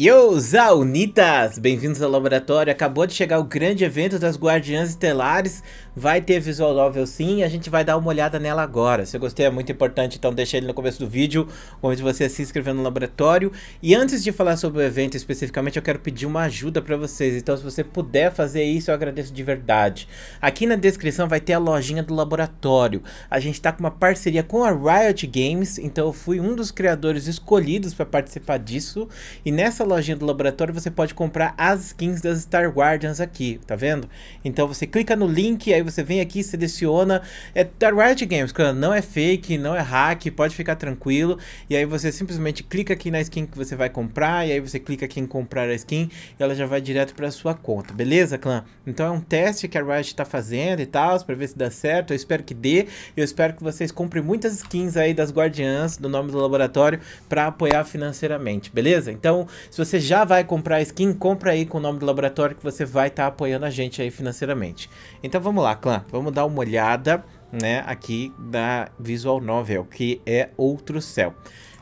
Yo, Zaunitas! Bem-vindos ao laboratório. Acabou de chegar o grande evento das Guardiãs Estelares. Vai ter visual novel sim, a gente vai dar uma olhada nela agora. Se gostei é muito importante, então deixa ele no começo do vídeo, onde você se inscreveu no laboratório. E antes de falar sobre o evento especificamente, eu quero pedir uma ajuda para vocês. Então se você puder fazer isso, eu agradeço de verdade. Aqui na descrição vai ter a lojinha do laboratório. A gente está com uma parceria com a Riot Games, então eu fui um dos criadores escolhidos para participar disso. E nessa lojinha do laboratório você pode comprar as skins das Star Guardians aqui, tá vendo? Então você clica no link, aí você vem aqui, seleciona. É da Riot Games, não é fake, não é hack, pode ficar tranquilo. E aí você simplesmente clica aqui na skin que você vai comprar, e aí você clica aqui em comprar a skin, e ela já vai direto para sua conta, beleza, clã? Então é um teste que a Riot está fazendo e tal, para ver se dá certo. Eu espero que dê. Eu espero que vocês comprem muitas skins aí das Guardiãs, do nome do laboratório, para apoiar financeiramente, beleza? Então, se você já vai comprar a skin, compra aí com o nome do laboratório que você vai estar tá apoiando a gente aí financeiramente. Então vamos lá, clã. Vamos dar uma olhada, né, aqui da Visual Novel, que é Outro Céu.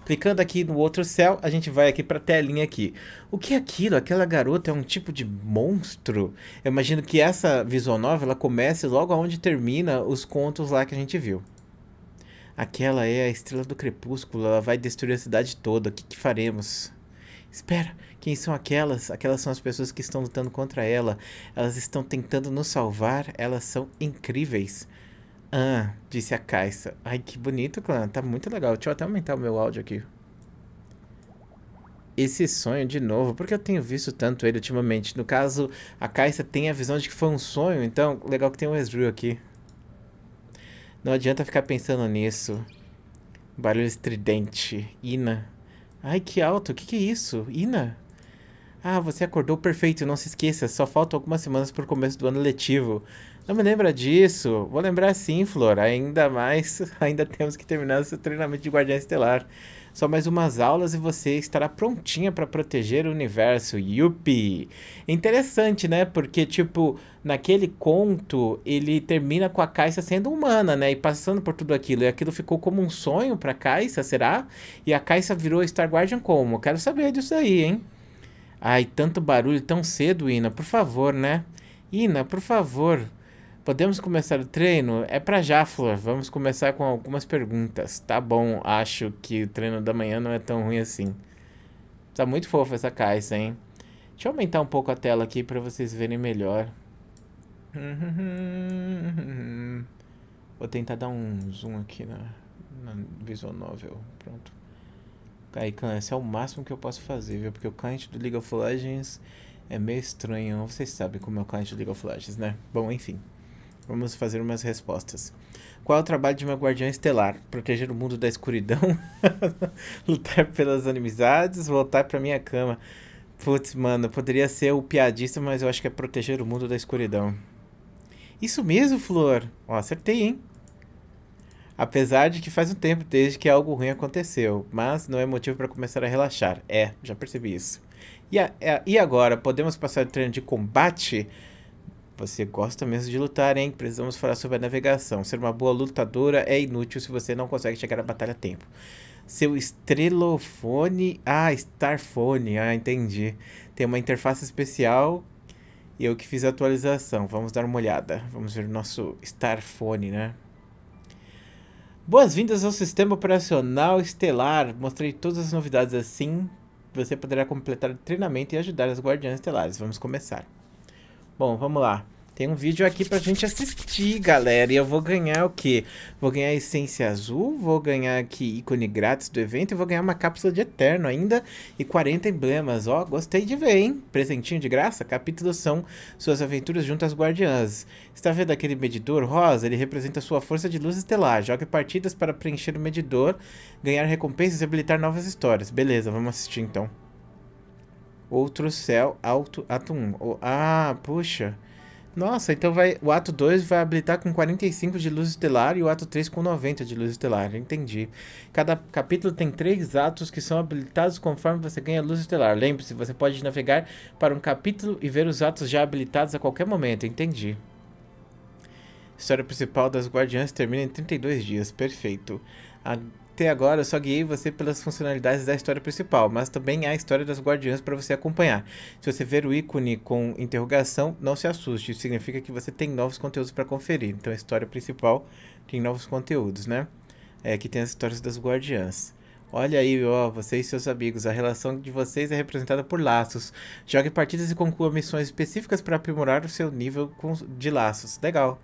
Clicando aqui no outro céu, a gente vai aqui para a telinha aqui. O que é aquilo? Aquela garota é um tipo de monstro? Eu imagino que essa visual novel ela comece logo onde termina os contos lá que a gente viu. Aquela é a estrela do crepúsculo, ela vai destruir a cidade toda. O que, que faremos? Espera, quem são aquelas? Aquelas são as pessoas que estão lutando contra ela. Elas estão tentando nos salvar. Elas são incríveis. Ah, disse a Caixa. Ai, que bonito, clã. Tá muito legal. Deixa eu até aumentar o meu áudio aqui. Esse sonho de novo, porque eu tenho visto tanto ele ultimamente. No caso, a Caixa tem a visão de que foi um sonho, então legal que tem um Ezreal aqui. Não adianta ficar pensando nisso. Barulho estridente. Ina. Ai, que alto. O que, que é isso? Ina? Ah, você acordou perfeito. Não se esqueça, só faltam algumas semanas para o começo do ano letivo. Não me lembra disso. Vou lembrar sim, Flor. Ainda mais, ainda temos que terminar seu treinamento de Guardiã Estelar. Só mais umas aulas e você estará prontinha para proteger o universo. Yuppie! Interessante, né? Porque, tipo, naquele conto, ele termina com a Caixa sendo humana, né? E passando por tudo aquilo. E aquilo ficou como um sonho a Caixa, será? E a Caixa virou Star Guardian como? Quero saber disso aí, hein? Ai, tanto barulho tão cedo, Ina. Por favor, né? Ina, por favor. Podemos começar o treino? É para já, Flor. Vamos começar com algumas perguntas. Tá bom, acho que o treino da manhã não é tão ruim assim. Tá muito fofa essa caixa, hein? Deixa eu aumentar um pouco a tela aqui para vocês verem melhor. Vou tentar dar um zoom aqui na, na Visual Novel. Pronto. Kaikan, esse é o máximo que eu posso fazer, viu? Porque o cliente do League of Legends é meio estranho. Vocês sabem como é o cliente do League of Legends, né? Bom, enfim. Vamos fazer umas respostas. Qual é o trabalho de uma guardiã estelar? Proteger o mundo da escuridão? Lutar pelas animizades? Voltar pra minha cama? Putz, mano, poderia ser o piadista, mas eu acho que é proteger o mundo da escuridão. Isso mesmo, Flor. Ó, acertei, hein? Apesar de que faz um tempo desde que algo ruim aconteceu, mas não é motivo para começar a relaxar. É, já percebi isso. E, a, e agora, podemos passar o treino de combate? Você gosta mesmo de lutar, hein? Precisamos falar sobre a navegação. Ser uma boa lutadora é inútil se você não consegue chegar à batalha a tempo. Seu estrelofone. Ah, Starfone. Ah, entendi. Tem uma interface especial e eu que fiz a atualização. Vamos dar uma olhada. Vamos ver o nosso Starfone, né? Boas-vindas ao sistema operacional estelar. Mostrei todas as novidades assim. Você poderá completar o treinamento e ajudar as guardiãs estelares. Vamos começar. Bom, vamos lá. Tem um vídeo aqui pra gente assistir, galera. E eu vou ganhar o quê? Vou ganhar essência azul, vou ganhar aqui ícone grátis do evento e vou ganhar uma cápsula de Eterno ainda e 40 emblemas. Ó, gostei de ver, hein? Presentinho de graça? capítulo são suas aventuras junto às guardiãs. Está vendo aquele medidor rosa? Ele representa sua força de luz estelar. Jogue partidas para preencher o medidor, ganhar recompensas e habilitar novas histórias. Beleza, vamos assistir então. Outro céu, alto, ato 1. Oh, ah, puxa. Nossa, então vai, o ato 2 vai habilitar com 45 de luz estelar e o ato 3 com 90 de luz estelar. Entendi. Cada capítulo tem três atos que são habilitados conforme você ganha luz estelar. Lembre-se, você pode navegar para um capítulo e ver os atos já habilitados a qualquer momento. Entendi. A história principal das Guardiãs termina em 32 dias, perfeito. Até agora eu só guiei você pelas funcionalidades da história principal, mas também há a história das Guardiãs para você acompanhar. Se você ver o ícone com interrogação, não se assuste, Isso significa que você tem novos conteúdos para conferir. Então a história principal tem novos conteúdos, né? É, que tem as histórias das Guardiãs. Olha aí, ó, você e seus amigos. A relação de vocês é representada por laços. Jogue partidas e conclua missões específicas para aprimorar o seu nível de laços. Legal.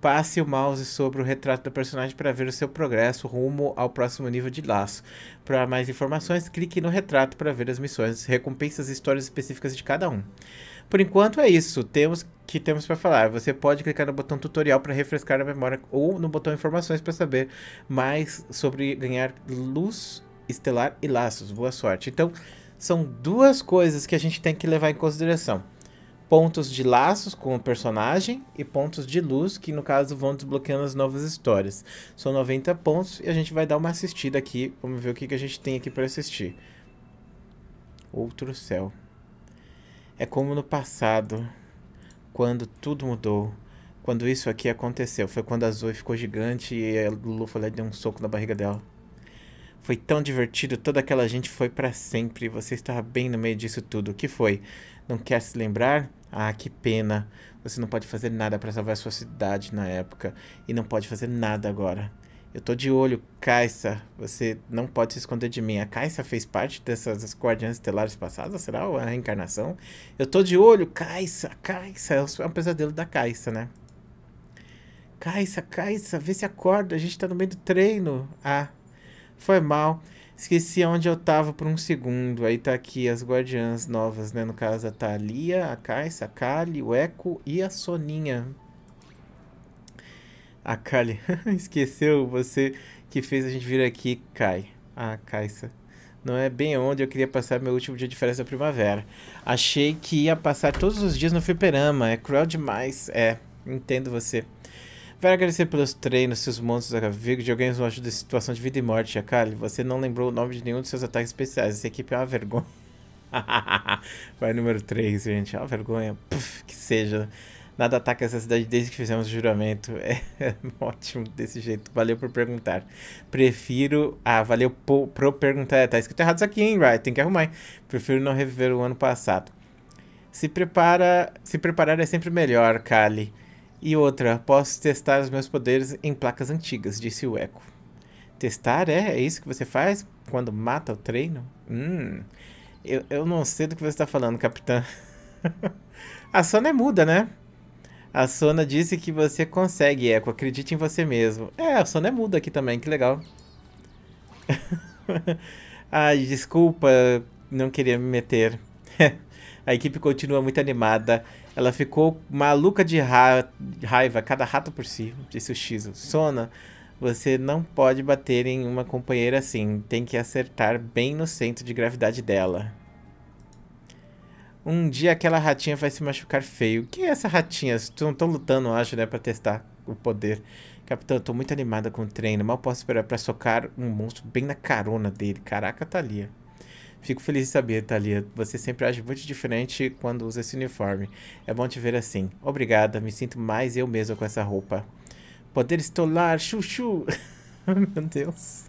Passe o mouse sobre o retrato do personagem para ver o seu progresso rumo ao próximo nível de laço. Para mais informações, clique no retrato para ver as missões, recompensas e histórias específicas de cada um. Por enquanto é isso, temos que temos para falar. Você pode clicar no botão tutorial para refrescar a memória ou no botão informações para saber mais sobre ganhar luz estelar e laços. Boa sorte. Então, são duas coisas que a gente tem que levar em consideração pontos de laços com o personagem e pontos de luz, que no caso vão desbloqueando as novas histórias. São 90 pontos e a gente vai dar uma assistida aqui. Vamos ver o que, que a gente tem aqui para assistir. Outro céu. É como no passado, quando tudo mudou. Quando isso aqui aconteceu, foi quando a Zoe ficou gigante e a Lulu foi lá e deu um soco na barriga dela. Foi tão divertido, toda aquela gente foi para sempre. Você estava bem no meio disso tudo. O que foi? não quer se lembrar? Ah, que pena. Você não pode fazer nada para salvar sua cidade na época e não pode fazer nada agora. Eu tô de olho, Kaisa. Você não pode se esconder de mim. A Kaisa fez parte dessas Guardiãs Estelares passadas? Será a reencarnação? Eu tô de olho, Kaisa. Kaisa. É um pesadelo da Kaisa, né? Kaisa, Kaisa, vê se acorda. A gente tá no meio do treino. Ah, foi mal. Esqueci onde eu tava por um segundo. Aí tá aqui as guardiãs novas, né? No caso, a Thalia, a Kai'Sa, a Kali, o Echo e a Soninha. A Kali. Esqueceu você que fez a gente vir aqui, Kai. A Kai'Sa. Não é bem onde eu queria passar meu último dia de férias da primavera. Achei que ia passar todos os dias no fliperama. É cruel demais. É, entendo você. Quero agradecer pelos treinos, seus monstros da Vigo, de alguém nos ajuda em situação de vida e morte. Akali, você não lembrou o nome de nenhum dos seus ataques especiais. Essa equipe é uma vergonha. Vai número 3, gente. É uma vergonha. Puf, que seja. Nada ataca essa cidade desde que fizemos o juramento. É, é, ótimo desse jeito. Valeu por perguntar. Prefiro. Ah, valeu por, por perguntar. Tá escrito errado isso aqui, hein, Right? Tem que arrumar. Hein? Prefiro não reviver o ano passado. Se prepara. Se preparar é sempre melhor, Kali. E outra, posso testar os meus poderes em placas antigas, disse o Eco. Testar é? É isso que você faz quando mata o treino? Hum, eu, eu não sei do que você está falando, capitã. a Sona é muda, né? A Sona disse que você consegue, Eco. Acredite em você mesmo. É, a Sona é muda aqui também, que legal. Ai, desculpa, não queria me meter. a equipe continua muito animada ela ficou maluca de ra raiva, cada rato por si, disse o Shizu. Sona, você não pode bater em uma companheira assim. Tem que acertar bem no centro de gravidade dela. Um dia aquela ratinha vai se machucar feio. Quem é essa ratinha? Estão lutando, acho, né? para testar o poder. Capitão, Estou tô muito animada com o treino. Mal posso esperar para socar um monstro bem na carona dele. Caraca, Thalia. Tá Fico feliz de saber, Thalia. Você sempre age muito diferente quando usa esse uniforme. É bom te ver assim. Obrigada, me sinto mais eu mesma com essa roupa. Poder estolar, chuchu! Meu Deus.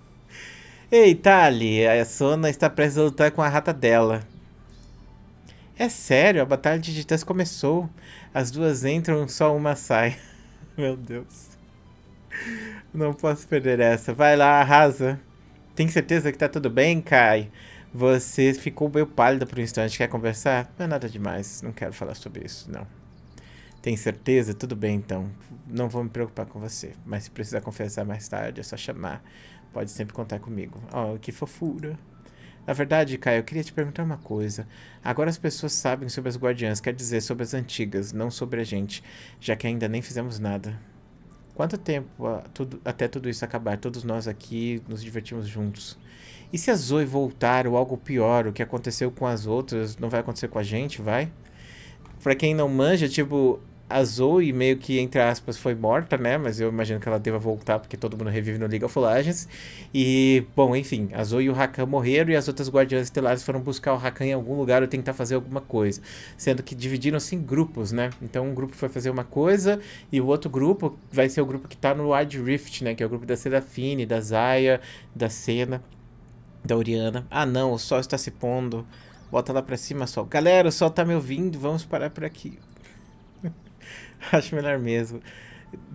Ei, Thalia, a Sona está prestes a lutar com a rata dela. É sério, a batalha de titãs começou. As duas entram, só uma sai. Meu Deus. Não posso perder essa. Vai lá, arrasa. Tem certeza que tá tudo bem, Kai? Você ficou meio pálida por um instante. Quer conversar? Não é nada demais. Não quero falar sobre isso, não. Tem certeza? Tudo bem, então. Não vou me preocupar com você. Mas se precisar confessar mais tarde, é só chamar. Pode sempre contar comigo. Oh, que fofura. Na verdade, Caio, eu queria te perguntar uma coisa. Agora as pessoas sabem sobre as guardiãs, quer dizer, sobre as antigas, não sobre a gente, já que ainda nem fizemos nada. Quanto tempo a, tudo, até tudo isso acabar? Todos nós aqui nos divertimos juntos. E se a Zoe voltar ou algo pior, o que aconteceu com as outras, não vai acontecer com a gente, vai? Pra quem não manja, tipo, a Zoe meio que, entre aspas, foi morta, né? Mas eu imagino que ela deva voltar, porque todo mundo revive no League of Legends. E, bom, enfim, a Zoe e o Rakan morreram e as outras Guardiãs Estelares foram buscar o Rakan em algum lugar ou tentar fazer alguma coisa. Sendo que dividiram-se em grupos, né? Então um grupo foi fazer uma coisa e o outro grupo vai ser o grupo que tá no Wide Rift, né? Que é o grupo da Serafine, da Zaya, da Senna, da Oriana. Ah não, o sol está se pondo. Bota lá pra cima, sol. Galera, o sol tá me ouvindo, vamos parar por aqui. Acho melhor mesmo.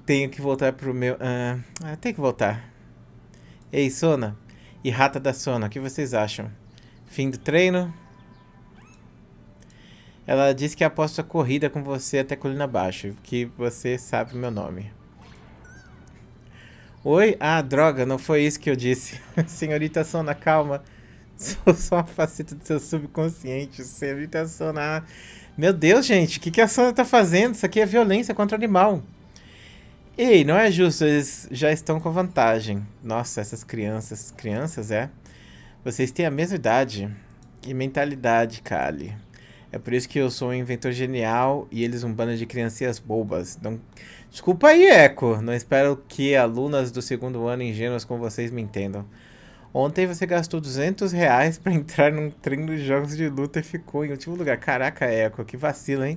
Tenho que voltar pro meu. Ah, ah tem que voltar. Ei, Sona. E Rata da Sona, o que vocês acham? Fim do treino? Ela disse que aposto a corrida com você até colina abaixo, que você sabe o meu nome. Oi? Ah, droga, não foi isso que eu disse. Senhorita Sona, calma. Sou só uma faceta do seu subconsciente, você sonar. Meu Deus, gente, o que, que a Sônia tá fazendo? Isso aqui é violência contra o animal. Ei, não é justo, eles já estão com vantagem. Nossa, essas crianças. Crianças, é? Vocês têm a mesma idade e mentalidade, Kali. É por isso que eu sou um inventor genial e eles um bando de criancinhas bobas. Desculpa aí, Eco. Não espero que alunas do segundo ano ingênuas como vocês me entendam. Ontem você gastou 200 reais pra entrar num treino de jogos de luta e ficou em último lugar. Caraca, Eco, que vacilo, hein?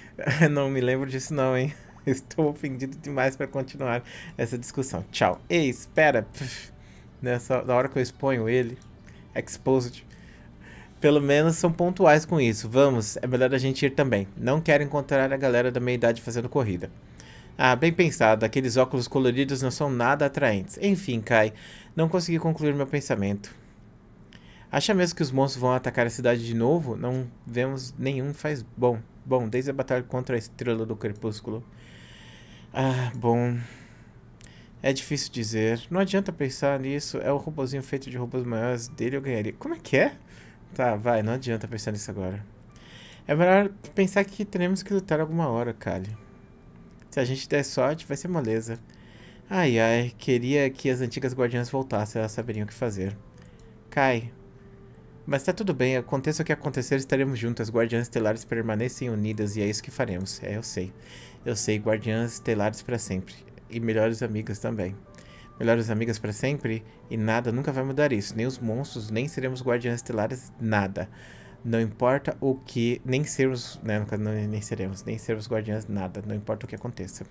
Não me lembro disso não, hein? Estou ofendido demais para continuar essa discussão. Tchau. Ei, espera. Pff, nessa, né, na hora que eu exponho ele, exposed. Pelo menos são pontuais com isso. Vamos, é melhor a gente ir também. Não quero encontrar a galera da meia idade fazendo corrida. Ah, bem pensado, aqueles óculos coloridos não são nada atraentes. Enfim, Kai, não consegui concluir meu pensamento. Acha mesmo que os monstros vão atacar a cidade de novo? Não vemos nenhum faz bom. Bom, desde a batalha contra a estrela do crepúsculo. Ah, bom. É difícil dizer. Não adianta pensar nisso. É o robôzinho feito de robôs maiores dele eu ganharia. Como é que é? Tá, vai, não adianta pensar nisso agora. É melhor pensar que teremos que lutar alguma hora, Kali. Se a gente der sorte, vai ser moleza. Ai, ai, queria que as antigas guardiãs voltassem, elas saberiam o que fazer. Cai. Mas tá tudo bem, aconteça o que acontecer, estaremos juntas. Guardiãs estelares permanecem unidas e é isso que faremos. É, eu sei. Eu sei, guardiãs estelares para sempre. E melhores amigas também. Melhores amigas para sempre e nada nunca vai mudar isso. Nem os monstros, nem seremos guardiãs estelares, nada. Não importa o que, nem sermos, né, não, nem seremos, nem sermos guardiãs, nada. Não importa o que aconteça.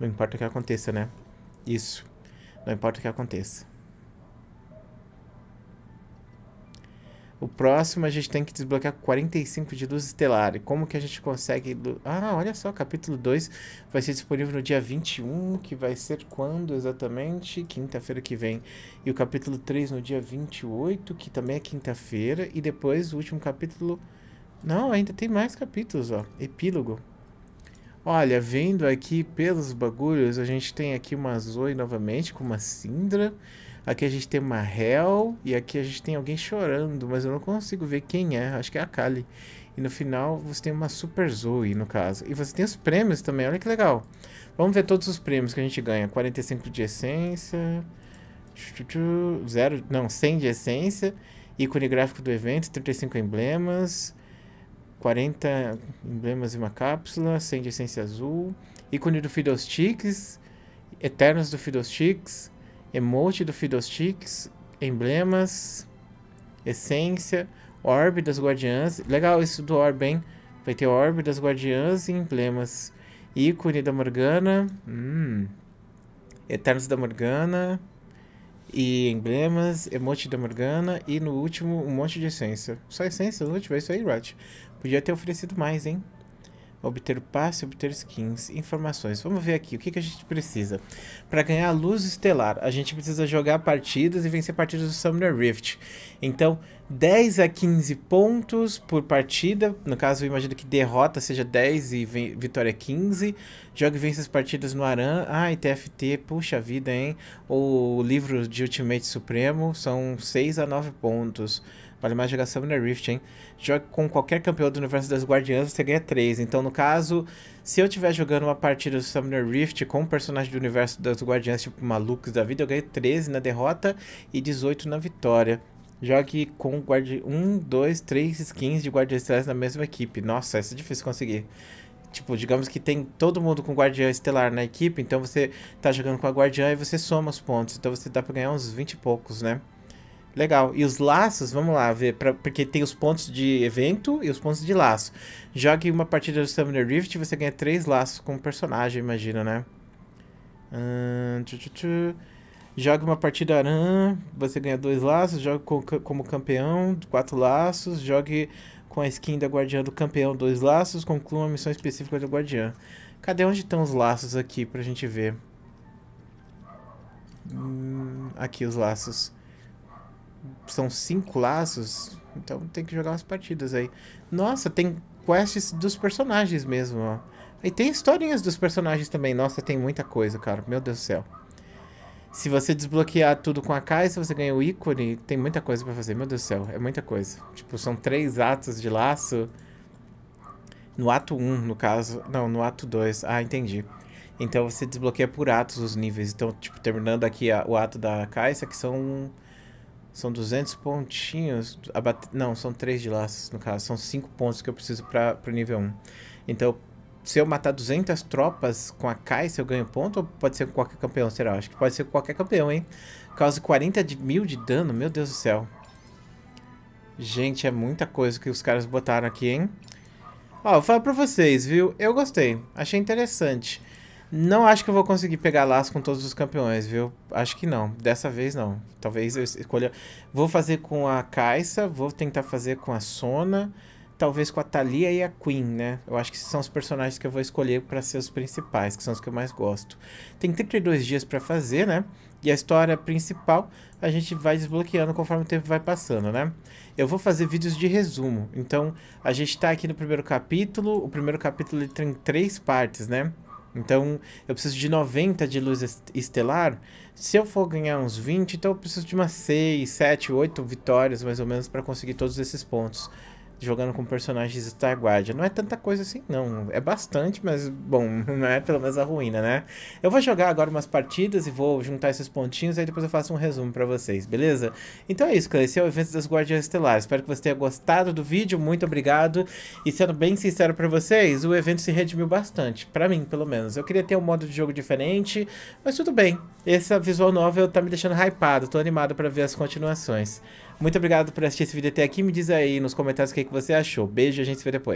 Não importa o que aconteça, né? Isso. Não importa o que aconteça. O próximo a gente tem que desbloquear 45 de luz estelar. E como que a gente consegue... Ah, olha só, capítulo 2 vai ser disponível no dia 21, que vai ser quando exatamente? Quinta-feira que vem. E o capítulo 3 no dia 28, que também é quinta-feira. E depois o último capítulo... Não, ainda tem mais capítulos, ó. Epílogo. Olha, vendo aqui pelos bagulhos, a gente tem aqui uma Zoe novamente com uma Sindra. Aqui a gente tem uma réu e aqui a gente tem alguém chorando, mas eu não consigo ver quem é. Acho que é a Kali. E no final você tem uma Super Zoe, no caso. E você tem os prêmios também, olha que legal. Vamos ver todos os prêmios que a gente ganha. 45 de essência, zero, não, 100 de essência, ícone gráfico do evento, 35 emblemas, 40 emblemas e uma cápsula, 100 de essência azul, ícone do Fiddlesticks, Eternos do Fiddlesticks, emote do Fiddlesticks, emblemas, essência, orbe das guardiãs. Legal isso do orbe, hein? Vai ter orbe das guardiãs e emblemas. Ícone da Morgana. Hum. Eternos da Morgana. E emblemas, emote da Morgana. E no último, um monte de essência. Só essência no último? É isso aí, Rot. Podia ter oferecido mais, hein? obter o passe obter skins, informações. Vamos ver aqui o que, que a gente precisa. Para ganhar a luz estelar, a gente precisa jogar partidas e vencer partidas do Summoner Rift. Então, 10 a 15 pontos por partida. No caso, eu imagino que derrota seja 10 e vitória 15. É Jogue e vence as partidas no Aran. Ah, e TFT, puxa vida, hein? Ou o livro de Ultimate Supremo são 6 a 9 pontos. Vale mais jogar Summoner Rift, hein? Jogue com qualquer campeão do universo das Guardiãs, você ganha 3. Então, no caso, se eu estiver jogando uma partida do Summoner Rift com um personagem do universo das Guardiãs, tipo malucos da vida, eu ganho 13 na derrota e 18 na vitória. Jogue com guardi 1, 2, 3 skins de Guardiãs Estelares na mesma equipe. Nossa, isso é difícil conseguir tipo, digamos que tem todo mundo com Guardiã Estelar na equipe, então você tá jogando com a Guardiã e você soma os pontos, então você dá pra ganhar uns 20 e poucos, né? Legal. E os laços, vamos lá ver, pra, porque tem os pontos de evento e os pontos de laço. Jogue uma partida do Summoner Rift e você ganha três laços com o um personagem, imagina, né? Hum, tchu, tchu, tchu. Jogue uma partida Aran, você ganha dois laços. Jogue com, como campeão, quatro laços. Jogue com a skin da Guardiã do Campeão, dois laços. Conclua uma missão específica do Guardiã. Cadê onde estão os laços aqui pra gente ver? Hum, aqui os laços são cinco laços, então tem que jogar umas partidas aí. Nossa, tem quests dos personagens mesmo, ó. E tem historinhas dos personagens também. Nossa, tem muita coisa, cara. Meu Deus do céu. Se você desbloquear tudo com a caixa, você ganha o ícone. Tem muita coisa para fazer. Meu Deus do céu, é muita coisa. Tipo, são três atos de laço. No ato 1, um, no caso. Não, no ato 2. Ah, entendi. Então você desbloqueia por atos os níveis. Então, tipo, terminando aqui a, o ato da caixa, que são são 200 pontinhos. Abate... Não, são 3 de laços, no caso. São 5 pontos que eu preciso para o nível 1. Então, se eu matar 200 tropas com a Kai, se eu ganho ponto? Ou pode ser com qualquer campeão, será? Acho que pode ser com qualquer campeão, hein? Causa 40 de mil de dano, meu Deus do céu. Gente, é muita coisa que os caras botaram aqui, hein? Ó, vou falar pra vocês, viu? Eu gostei, achei interessante. Não acho que eu vou conseguir pegar laço com todos os campeões, viu? Acho que não. Dessa vez não. Talvez eu escolha. Vou fazer com a Caixa, vou tentar fazer com a Sona, talvez com a Thalia e a Queen, né? Eu acho que esses são os personagens que eu vou escolher para ser os principais, que são os que eu mais gosto. Tem 32 dias para fazer, né? E a história principal a gente vai desbloqueando conforme o tempo vai passando, né? Eu vou fazer vídeos de resumo. Então, a gente tá aqui no primeiro capítulo. O primeiro capítulo tem três partes, né? Então, eu preciso de 90 de luz estelar. Se eu for ganhar uns 20, então eu preciso de umas 6, 7, 8 vitórias, mais ou menos, para conseguir todos esses pontos jogando com personagens Star Guardian. Não é tanta coisa assim, não. É bastante, mas bom, não é pelo menos a ruína, né? Eu vou jogar agora umas partidas e vou juntar esses pontinhos, aí depois eu faço um resumo para vocês, beleza? Então é isso, cara. Esse é o evento das Guardiões Estelares. Espero que você tenha gostado do vídeo, muito obrigado. E sendo bem sincero para vocês, o evento se redimiu bastante, para mim, pelo menos. Eu queria ter um modo de jogo diferente, mas tudo bem. Essa visual novel tá me deixando hypado, tô animado para ver as continuações. Muito obrigado por assistir esse vídeo até aqui. Me diz aí nos comentários o que, que você achou. Beijo e a gente se vê depois.